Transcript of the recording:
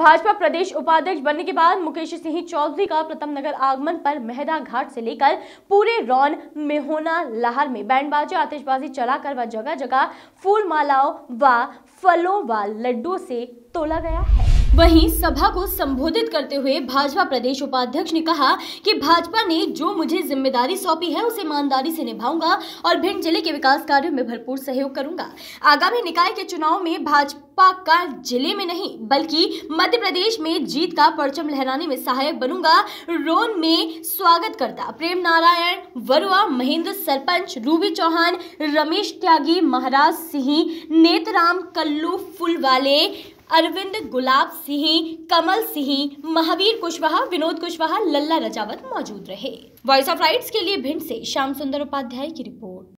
भाजपा प्रदेश उपाध्यक्ष बनने के बाद मुकेश सिंह चौधरी का प्रथम नगर आगमन पर मेहदा घाट से लेकर पूरे रौन मेहोना लाहर में बैंडबाजी आतिशबाजी चलाकर व जगह जगह फूल मालाओं व फलों व लड्डू से तोला गया है वहीं सभा को संबोधित करते हुए भाजपा प्रदेश उपाध्यक्ष ने कहा कि भाजपा ने जो मुझे जिम्मेदारी सौंपी है उसे ईमानदारी से निभाऊंगा और भिंड जिले के विकास कार्यों में भरपूर सहयोग करूंगा आगामी निकाय के चुनाव में भाजपा का जिले में नहीं बल्कि मध्य प्रदेश में जीत का परचम लहराने में सहायक बनूंगा रोन में स्वागत करता प्रेम नारायण वरुआ महेंद्र सरपंच रूबी चौहान रमेश त्यागी महाराज सिंह नेतराम कल्लू फुलवाले अरविंद गुलाब सिंह कमल सिंह महावीर कुशवाहा विनोद कुशवाहा लल्ला रजावत मौजूद रहे वॉइस ऑफ राइट्स के लिए भिंड से श्याम सुंदर उपाध्याय की रिपोर्ट